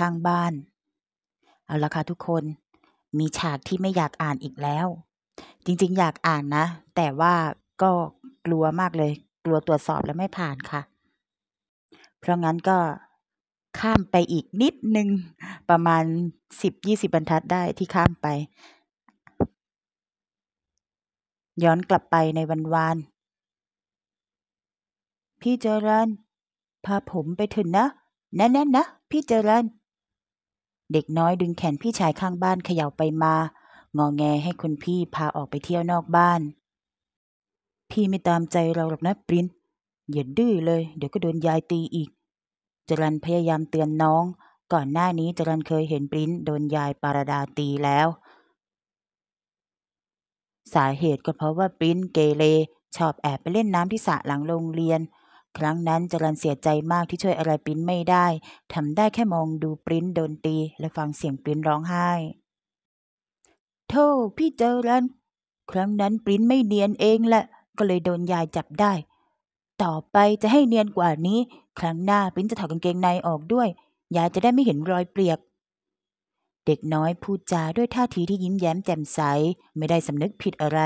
ข้างบ้านเอาละค่ะทุกคนมีฉากที่ไม่อยากอ่านอีกแล้ว จริงๆอยากอ่านนะ แต่ว่าก็กลัวมากเลย กลัวตรวจสอบแล้วไม่ผ่านค่ะ เพราะงั้นก็ข้ามไปอีกนิดนึงประมาณสิบยี่สิบบรรทัดได้ที่ข้ามไป ย้อนกลับไปในวันวานพี่เจริญพาผมไปถึงนะแน่นๆนะพี่เจริญเด็กน้อยดึงแขนพี่ชายข้างบ้านเขย่าไปมางอแงให้คุณพี่พาออกไปเที่ยวนอกบ้าน พี่ไม่ตามใจเราหรอกนะปรินอย่าดื้อเลยเดี๋ยวก็โดนยายตีอีกจรันพยายามเตือนน้อง ก่อนหน้านี้จรันเคยเห็นปรินโดนยายปารดาตีแล้ว สาเหตุก็เพราะว่าปรินเกเรชอบแอบไปเล่นน้ำที่สระหลังโรงเรียนครั้งนั้นจรันเสียใจมากที่ช่วยอะไรปริ้นไม่ได้ทำได้แค่มองดูปริ้นโดนตีและฟังเสียงปริ้นร้องไห้โธ่พี่เจรันครั้งนั้นปริ้นไม่เนียนเองแหละก็เลยโดนยายจับได้ ต่อไปจะให้เนียนกว่านี้ ครั้งหน้าปริ้นจะถอดกางเกงในออกด้วย ยายจะได้ไม่เห็นรอยเปรียก เด็กน้อยพูดจาด้วยท่าทีที่ยิ้มแย้มแจ่มใส ไม่ได้สำนึกผิดอะไร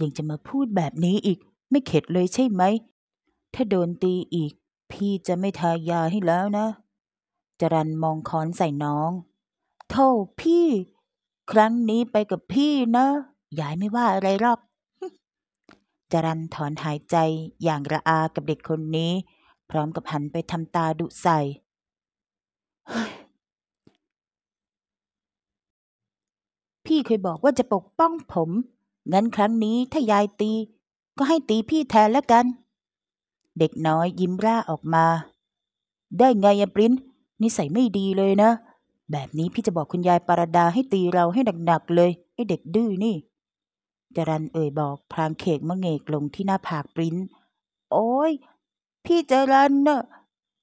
ยังจะมาพูดแบบนี้อีกไม่เข็ดเลยใช่ไหมถ้าโดนตีอีก พี่จะไม่ทายาให้แล้วนะ จรันมองค้อนใส่น้อง โท่พี่ ครั้งนี้ไปกับพี่นะ ยายไม่ว่าอะไรหรอกจรันถอนหายใจอย่างระอากับเด็กคนนี้ พร้อมกับหันไปทำตาดุใส่พี่เคยบอกว่าจะปกป้องผม งั้นครั้งนี้ถ้ายายตี ก็ให้ตีพี่แทนแล้วกันเด็กน้อยยิ้มร่าออกมา ได้ไงยะปริ้น นิสัยไม่ดีเลยนะ แบบนี้พี่จะบอกคุณยายปารดาให้ตีเราให้หนักๆเลยไอ้เด็กดื้อนี่จรันเอ่ยบอก พลางเขกมะเงกลงที่หน้าผากปริ้น โอ้ยพี่จรันเนะ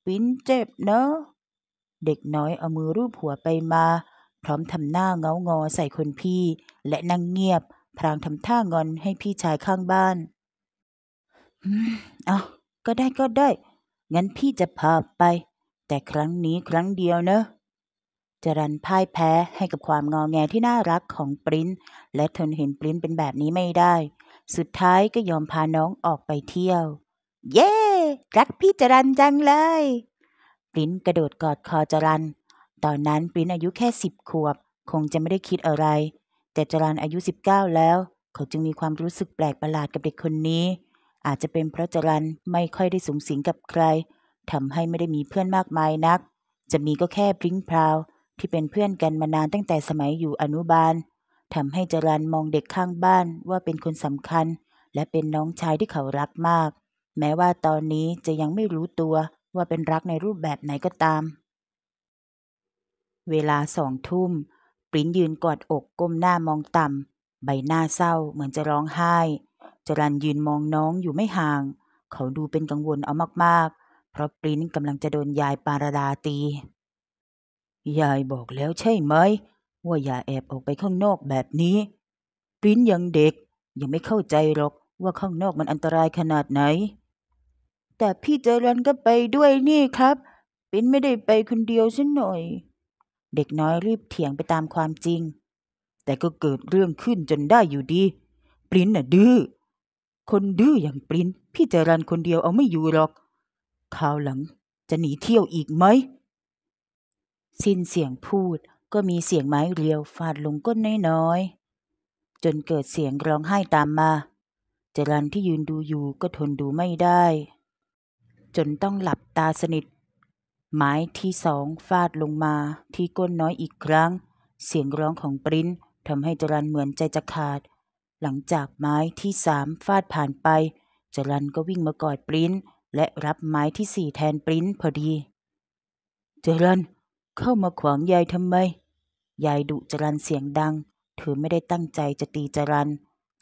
ปริ้นเจ็บเนะเด็กน้อยเอามือรูปหัวไปมา พร้อมทำหน้าเงางอใส่คนพี่ และนั่งเงียบ พลางทำท่างอนให้พี่ชายข้างบ้าน อืมเอก็ได้ก็ได้ งั้นพี่จะพาไป แต่ครั้งนี้ครั้งเดียวเนะจรันพ่ายแพ้ให้กับความงอแงที่น่ารักของปริ้นและทนเห็นปริ้นเป็นแบบนี้ไม่ได้ สุดท้ายก็ยอมพาน้องออกไปเที่ยว เย้รักพี่จรันจังเลย ปริ้นกระโดดกอดคอจรัน ตอนนั้นปริ้นอายุแค่สิบขวบ คงจะไม่ได้คิดอะไร แต่จรันอายุ 19 แล้ว เขาจึงมีความรู้สึกแปลกประหลาดกับเด็กคนนี้อาจจะเป็นเพราะจรันไม่ค่อยได้สูงสิงกับใครทำให้ไม่ได้มีเพื่อนมากมายนัก จะมีก็แค่บริงพราว ที่เป็นเพื่อนกันมานานตั้งแต่สมัยอยู่อนุบาลทำให้จรันมองเด็กข้างบ้านว่าเป็นคนสำคัญ และเป็นน้องชายที่เขารักมาก แม้ว่าตอนนี้จะยังไม่รู้ตัวว่าเป็นรักในรูปแบบไหนก็ตาม เวลาสองทุ่ม ปริ้นยืนกอดอกก้มหน้ามองต่ำใบหน้าเศร้าเหมือนจะร้องไห้จรันยืนมองน้องอยู่ไม่ห่าง เขาดูเป็นกังวลเอามากๆ เพราะปริ้นกำลังจะโดนยายปาราดาตี ยายบอกแล้วใช่ไหมว่าอย่าแอบออกไปข้างนอกแบบนี้ ปริ้นยังเด็กยังไม่เข้าใจหรอกว่าข้างนอกมันอันตรายขนาดไหน แต่พี่เจรันก็ไปด้วยนี่ครับปริ้นไม่ได้ไปคนเดียวสันหน่อย เด็กน้อยรีบเถียงไปตามความจริง แต่ก็เกิดเรื่องขึ้นจนได้อยู่ดีปรินน่ะดื้อ คนดื้ออย่างปรินพี่จรันคนเดียวเอาไม่อยู่หรอกคราวหลังจะหนีเที่ยวอีกไหม สิ้นเสียงพูดก็มีเสียงไม้เรียวฟาดลงก้นน้อยๆ จนเกิดเสียงร้องไห้ตามมาจรันที่ยืนดูอยู่ก็ทนดูไม่ได้ จนต้องหลับตาสนิท ไม้ที่สองฟาดลงมาที่ก้นน้อยอีกครั้ง เสียงร้องของปริ้นทำให้จรันเหมือนใจจะขาดหลังจากไม้ที่สามฟาดผ่านไปจรันก็วิ่งมากอดปริ้นและรับไม้ที่สี่แทนปริ้นพอดี จรันเข้ามาขวางยายทำไม ยายดุจรันเสียงดัง เธอไม่ได้ตั้งใจจะตีจรัน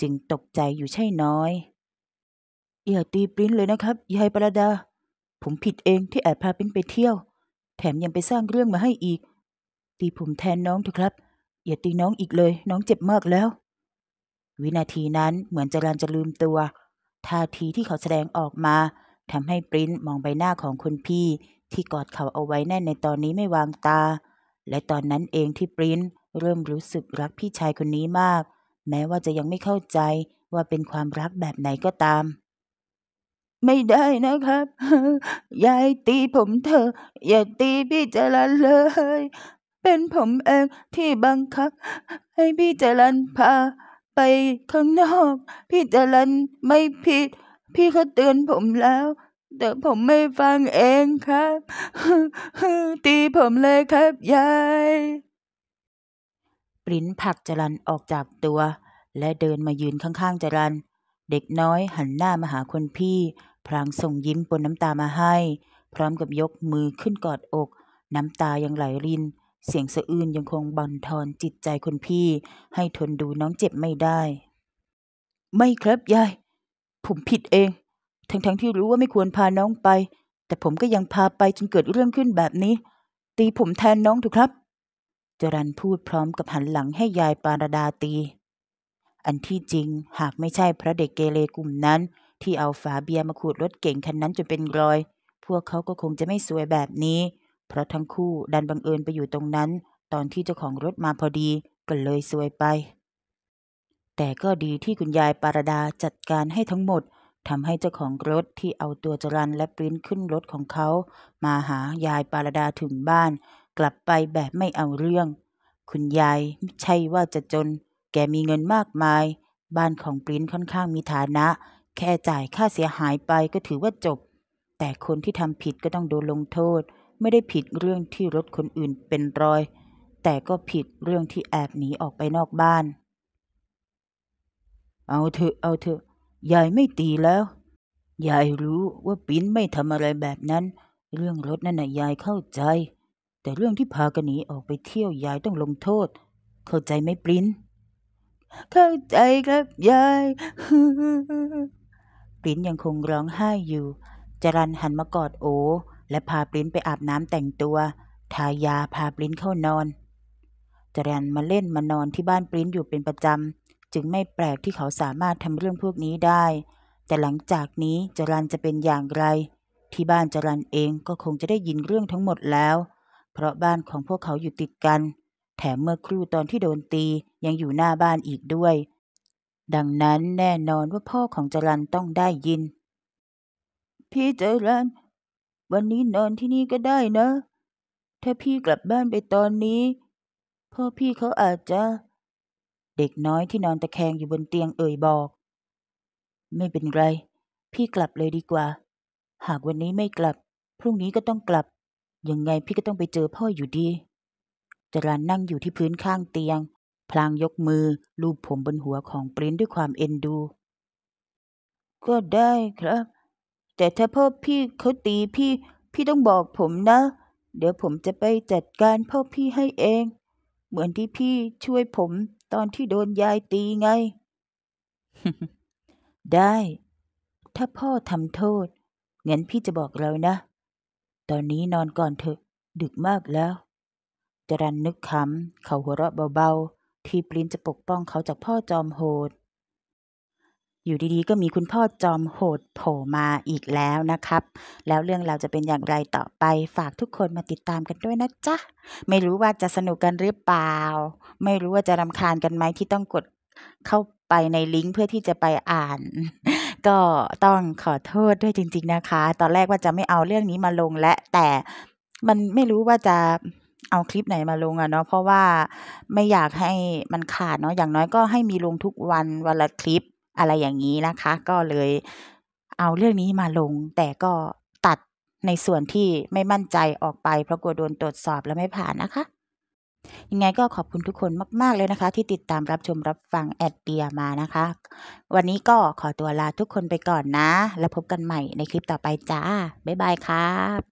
จึงตกใจอยู่ใช่น้อยอย่าตีปริ้นเลยนะครับ ยายประดา ผมผิดเองที่แอบพาปริ้นไปเที่ยว แถมยังไปสร้างเรื่องมาให้อีก ตีผมแทนน้องเถอะครับอย่าตีน้องอีกเลย น้องเจ็บมากแล้ววินาทีนั้นเหมือนจรันจะลืมตัวท่าทีที่เขาแสดงออกมาทำให้ปริ้นมองใบหน้าของคุณพี่ ที่กอดเขาเอาไว้แน่นในตอนนี้ไม่วางตา และตอนนั้นเองที่ปริ้นเริ่มรู้สึกรักพี่ชายคนนี้มาก แม้ว่าจะยังไม่เข้าใจว่าเป็นความรักแบบไหนก็ตาม ไม่ได้นะครับยายตีผมเถอะ อย่าตีพี่จรันเลย เป็นผมเองที่บังคับให้พี่จรันพาไปข้างนอก พี่จรันไม่ผิด พี่เขาเตือนผมแล้ว แต่ผมไม่ฟังเองครับตีผมเลยครับยายปริ้นผักจรันออกจากตัว และเดินมายืนข้างๆจรัน เด็กน้อยหันหน้ามาหาคนพี่ พลางส่งยิ้มปนน้ำตามาให้ พร้อมกับยกมือขึ้นกอดอก น้ำตายังไหลรินเสียงสะอื้นยังคงบั่นทอนจิตใจคนพี่ ให้ทนดูน้องเจ็บไม่ได้ ไม่ครับยาย ผมผิดเอง ทั้งๆทที่รู้ว่าไม่ควรพาน้องไป แต่ผมก็ยังพาไปจนเกิดเรื่องขึ้นแบบนี้ ตีผมแทนน้องถูกครับ จรันพูดพร้อมกับหันหลังให้ยายปารดาตี อันที่จริงหากไม่ใช่พระเด็กเกเรกลุ่มนั้น ที่เอาฝาเบียร์มาขูดรถเก่งคันนั้นจนเป็นรอย พวกเขาก็คงจะไม่สวยแบบนี้เพราะทั้งคู่ ดันบังเอิญไปอยู่ตรงนั้น ตอนที่เจ้าของรถมาพอดี ก็เลยซวยไป แต่ก็ดีที่คุณยายปารดาจัดการให้ทั้งหมดทำให้เจ้าของรถที่เอาตัวจรัน และปริ้นขึ้นรถของเขา มาหายายปารดาถึงบ้าน กลับไปแบบไม่เอาเรื่อง คุณยายไม่ใช่ว่าจะจน แกมีเงินมากมาย บ้านของปริ้นค่อนข้างมีฐานะ แค่จ่ายค่าเสียหายไปก็ถือว่าจบ แต่คนที่ทำผิดก็ต้องโดนลงโทษไม่ได้ผิดเรื่องที่รถคนอื่นเป็นรอย แต่ก็ผิดเรื่องที่แอบหนีออกไปนอกบ้าน เอาเถอะเอาเถอะยายไม่ตีแล้ว ยายรู้ว่าปิ้นไม่ทำอะไรแบบนั้น เรื่องรถนั่นน่ะยายเข้าใจ แต่เรื่องที่พากันหนีออกไปเที่ยวยายต้องลงโทษ เข้าใจไหมปิ้น เข้าใจครับยาย ปิ้นยังคงร้องไห้อยู่จรันหันมากอดโอและพาปลิ้นไปอาบน้ำแต่งตัว ทายาพาปลิ้นเข้านอนจรันมาเล่นมานอนที่บ้านปลิ้นอยู่เป็นประจำ จึงไม่แปลกที่เขาสามารถทำเรื่องพวกนี้ได้ แต่หลังจากนี้ จรันจะเป็นอย่างไร ที่บ้านจรันเองก็คงจะได้ยินเรื่องทั้งหมดแล้ว เพราะบ้านของพวกเขาอยู่ติดกัน แถมเมื่อครู่ตอนที่โดนตียังอยู่หน้าบ้านอีกด้วย ดังนั้นแน่นอนว่าพ่อของจรันต้องได้ยิน พี่จรันวันนี้นอนที่นี่ก็ได้นะ ถ้าพี่กลับบ้านไปตอนนี้ พ่อพี่เขาอาจจะ เด็กน้อยที่นอนตะแคงอยู่บนเตียงเอ่ยบอก ไม่เป็นไร พี่กลับเลยดีกว่า หากวันนี้ไม่กลับ พรุ่งนี้ก็ต้องกลับ ยังไงพี่ก็ต้องไปเจอพ่ออยู่ดีจรันนั่งอยู่ที่พื้นข้างเตียง พลางยกมือลูบผมบนหัวของปริ้นด้วยความเอ็นดู ก็ได้ครับแต่ถ้าพ่อพี่เขาตีพี่พี่ต้องบอกผมนะ เดี๋ยวผมจะไปจัดการพ่อพี่ให้เอง เหมือนที่พี่ช่วยผมตอนที่โดนยายตีไง ได้ ถ้าพ่อทำโทษงั้นพี่จะบอกเรานะ ตอนนี้นอนก่อนเถอะดึกมากแล้วจรันนึกขำเขาหัวเราะเบาๆที่ปลินจะปกป้องเขาจากพ่อจอมโหดอยู่ดีๆก็มีคุณพ่อจอมโหดโผล่มาอีกแล้วนะครับ แล้วเรื่องเราจะเป็นอย่างไรต่อไป ฝากทุกคนมาติดตามกันด้วยนะจ๊ะ ไม่รู้ว่าจะสนุกกันหรือเปล่า ไม่รู้ว่าจะรำคาญกันไหมที่ต้องกดเข้าไปในลิงก์เพื่อที่จะไปอ่าน ก็ต้องขอโทษด้วยจริง ๆ นะคะ ตอนแรกว่าจะไม่เอาเรื่องนี้มาลงและแต่ มันไม่รู้ว่าจะเอาคลิปไหนมาลงอะเนาะ เพราะว่าไม่อยากให้มันขาดเนาะ อย่างน้อยก็ให้มีลงทุกวันวันละคลิปอะไรอย่างนี้นะคะ ก็เลยเอาเรื่องนี้มาลง แต่ก็ตัดในส่วนที่ไม่มั่นใจออกไปเพราะกลัวโดนตรวจสอบแล้วไม่ผ่านนะคะ ยังไงก็ขอบคุณทุกคนมากๆเลยนะคะที่ติดตามรับชมรับฟังแอดเดียมานะคะ วันนี้ก็ขอตัวลาทุกคนไปก่อนนะ แล้วพบกันใหม่ในคลิปต่อไปจ้า บ๊ายบายครับ